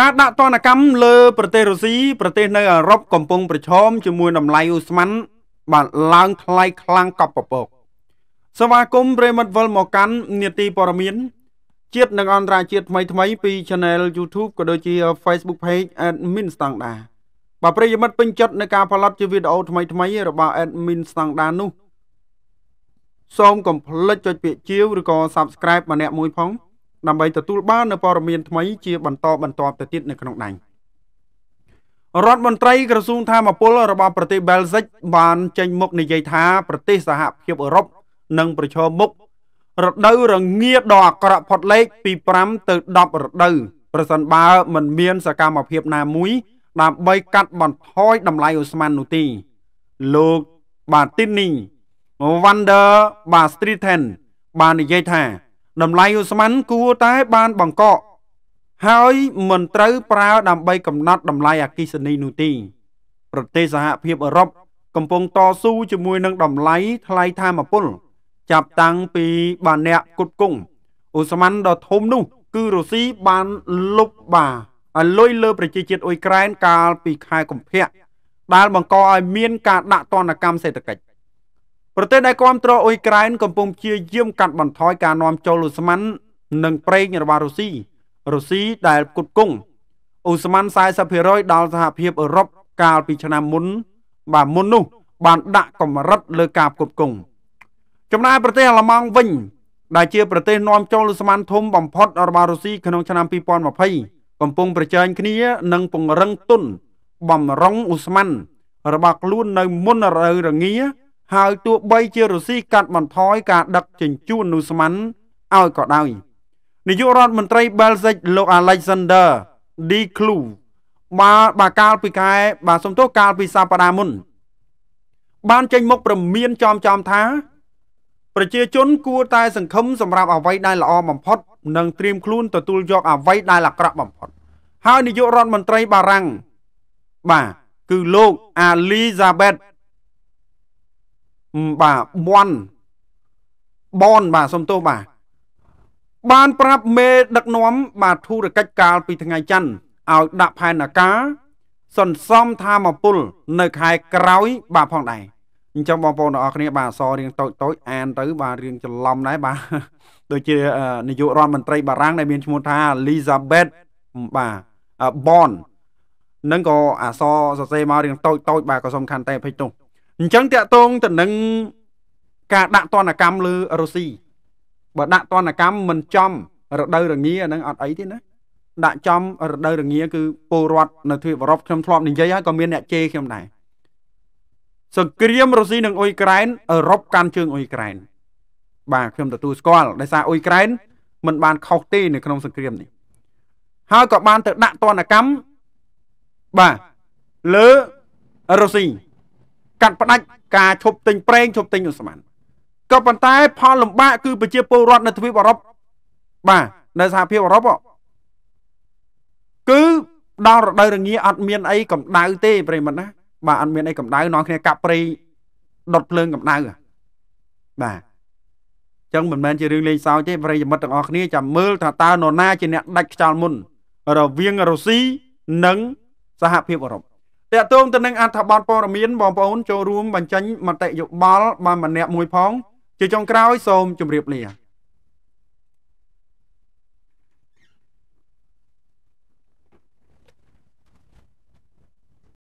ការដាក់ទណ្ឌកម្មលើប្រទេសរុស្ស៊ីប្រទេសនៅអឺរ៉ុបកំពុងប្រឈមជាមួយតម្លៃអ៊ូស្មាន់បានឡើងថ្លៃខ្លាំងកប់ពពកសមាគមប្រិមិត្តវិលមកកាន់នេតិព័រមាន ជាតិនិងអន្តរជាតិថ្មីថ្មីពី Channel YouTube ក៏ដូចជា Facebook Page Admin ស្តង់ដាបើប្រិយមិត្តពេញចិត្តនឹងការផលិតជាវីដេអូថ្មីថ្មីរបស់ Admin ស្តង់ដានោះសូមកុំភ្លេចចុចពាក្យជាវឬក៏ Subscribe ម្នាក់មួយផងដើម្បីទទួលបាននូវព័ត៌មានថ្មី ជាបន្តបន្ទាប់ទៅទៀតនៅក្នុងដៃរដ្ឋមន្ត្រីក្រសួងធម្មពលរបស់ប្រទេសបែលហ្សិកបាន ចេញមុខនិយាយថា ប្រទេសសហភាពអឺរ៉ុបនឹងប្រឈមមុខរដូវរងាដ៏អាក្រក់ផុតលេខពី5ទៅ10រដូវប្រសិនបើមិនមានសកម្មភាពណាមួយដើម្បីកាត់បន្ថយតម្លៃអូស្ម៉ាន់នោះទេលោកបាទទីនីវ៉ាន់ដឺបាស្ទ្រីថេនបាននិយាយថាតម្លៃឧស្ម័នគួរតែបានបង្កក់ហើយមិនត្រូវប្រើដើម្បីកំណត់តម្លៃអគិសនីនោះទេប្រទេសសហភាពអឺរ៉ុបកំពុងតស៊ូជាមួយនឹងតម្លៃថ្លៃធម្មពលចាប់តាំងពីបាណាក់គុតគង់អូស្មန်ដ៏ធំនោះ គឺរុស្ស៊ីបានលុបបាឲ្យលុយលើប្រជាជាតិអ៊ុយក្រែនកាលពីខែកុម្ភៈដែលបង្កឲ្យមានការដាក់ទណ្ឌកម្មសេដ្ឋកិច្ចប្រទេសដែលគ្រប់គ្រងអ៊ុយក្រែនកំពុងព្យាយាមកាត់បន្ថយការនាំចូលឧស្ម័ននិងប្រេងរបស់រុស្ស៊ីរុស្ស៊ីដែលគុតគង់ឧស្ម័ន40%ដល់សហភាពអឺរ៉ុបកាលពីឆ្នាំមុនបាទមុននោះបានដាក់កម្រិតលើការគុតគង់ចំណែកប្រទេសអាល្លឺម៉ង់វិញដែលជាប្រទេសនាំចូលឧស្ម័នធំបំផុតរបស់រុស្ស៊ីក្នុងឆ្នាំ2020កំពុងប្រជែងគ្នានិងពង្រឹងទុនបំរុងឧស្ម័នរបស់ខ្លួននៅមុនរដូវរងាហើយទោះបី ជារុស្ស៊ីកាត់បន្ថយការ ដឹកជញ្ជូននូស្មានឲ្យក៏ដោយនាយករដ្ឋមន្ត្រីបែលហ្សិកលោក Alexander D Clue បាទបាទកាលពីខែបាទសំទោសកាលពីសប្តាហ៍មុន បានចេញមុខព្រមានចំចំថាប្រជាជន គួរតែ សង្ឃឹមសម្រាប់អ្វីដែលល្អបំផុតនិងត្រៀមខ្លួនទទួលយកអ្វីដែលអាក្រក់បំផុត ហើយនាយករដ្ឋមន្ត្រីបារាំងបាទគឺលោក Elizabeth បាទមន់បនបាទសុំទោសបាទបានប្រាប់មេដឹកនាំបាទធុរកិច្ចកាលពីថ្ងៃច័ន្ទឲ្យដាក់ផែនការសន្សំធមពលនៅ ខែក្រោយ បាទផងដែរអញ្ចឹងបងប្អូនទាំងអស់គ្នាបាទអសរៀងតូចតូចអានទៅ បាទរៀងច្រឡំដែរបាទដូចជានាយករដ្ឋមន្ត្រីបារាំងដែលមានឈ្មោះថា Elizabeth បាទ Bon នឹងក៏អសសរសេរមករៀងតូចតូចបាទក៏សំខាន់តែភិចនោះអញ្ចឹងតកតងទៅនឹងការដាក់ទណ្ឌកម្មលើរុស្ស៊ីបើដាក់ទណ្ឌកម្មមិនចំរដូវរងាហ្នឹងអត់អីទេណាដាក់ចំរដូវរងាគឺពលរដ្ឋនៅទ្វីបអឺរ៉ុបខ្ញុំធ្លាប់និយាយហើយក៏មានអ្នកជេរខ្ញុំដែរសង្គ្រាមរុស្ស៊ីនិងអ៊ុយក្រែនអឺរ៉ុបកាន់ជើងអ៊ុយក្រែន បាទខ្ញុំទទួលស្គាល់ដោយសារអ៊ុយក្រែនមិនបានខុសទេ នៅក្នុងសង្គ្រាមនេះហើយក៏បានទៅដាក់ទណ្ឌកម្មបាទលើរុស្ស៊ីកាត់ផ្ដាច់ការឈប់ទិញប្រេងឈប់ទិញឧស្ម័នក៏ប៉ុន្តែ ផលលំបាកគឺប្រជាពលរដ្ឋនៅទ្វីបអឺរ៉ុបបាទនៅសហភាពអឺរ៉ុបគឺដល់រដូវរងាអត់មានអីកម្ដៅទេប្រិមត្តណា បាទអត់មានអីកម្ដៅនាំគ្នាកាប់ព្រៃដុតភ្លើងកម្ដៅបាទចឹងមិនមែនជារឿងលេងសើចទេប្រិយមិត្តទាំងអស់គ្នាចាំមើល ថាតើនរណាជាអ្នកដាច់ខ្យល់មុនរវាងរុស្ស៊ីនិង សហភាពអឺរ៉ុបតកតងទៅនឹងអត្ថបទព័ត៌មានបងប្អូនចូលរួមបញ្ចេញមតិយោបល់បានម្នាក់មួយផងជាចុងក្រោយ សូមជម្រាបលា